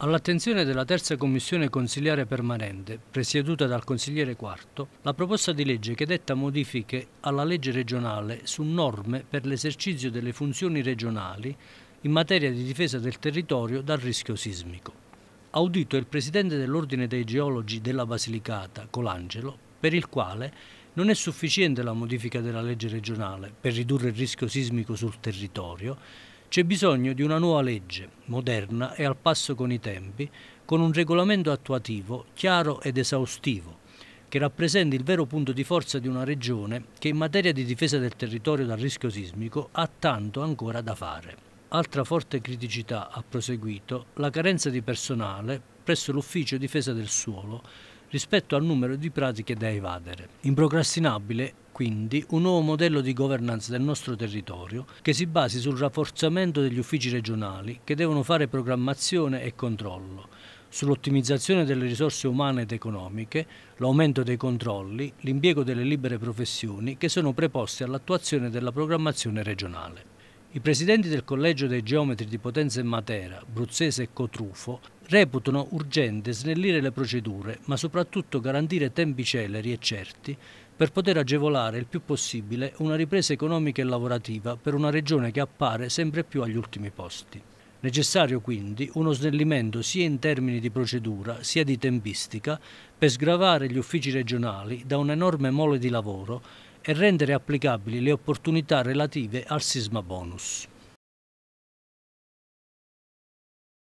All'attenzione della terza commissione consigliare permanente, presieduta dal consigliere Quarto, la proposta di legge che detta modifiche alla legge regionale su norme per l'esercizio delle funzioni regionali in materia di difesa del territorio dal rischio sismico. Audito il presidente dell'Ordine dei Geologi della Basilicata, Colangelo, per il quale non è sufficiente la modifica della legge regionale per ridurre il rischio sismico sul territorio, c'è bisogno di una nuova legge, moderna e al passo con i tempi, con un regolamento attuativo chiaro ed esaustivo, che rappresenti il vero punto di forza di una regione che in materia di difesa del territorio dal rischio sismico ha tanto ancora da fare. Altra forte criticità, ha proseguito, la carenza di personale presso l'ufficio difesa del suolo rispetto al numero di pratiche da evadere. Improcrastinabile quindi un nuovo modello di governance del nostro territorio che si basi sul rafforzamento degli uffici regionali che devono fare programmazione e controllo, sull'ottimizzazione delle risorse umane ed economiche, l'aumento dei controlli, l'impiego delle libere professioni che sono preposte all'attuazione della programmazione regionale. I presidenti del Collegio dei Geometri di Potenza e Matera, Bruzzese e Cotrufo, reputano urgente snellire le procedure, ma soprattutto garantire tempi celeri e certi per poter agevolare il più possibile una ripresa economica e lavorativa per una regione che appare sempre più agli ultimi posti. Necessario quindi uno snellimento sia in termini di procedura sia di tempistica per sgravare gli uffici regionali da un'enorme mole di lavoro e rendere applicabili le opportunità relative al sisma bonus.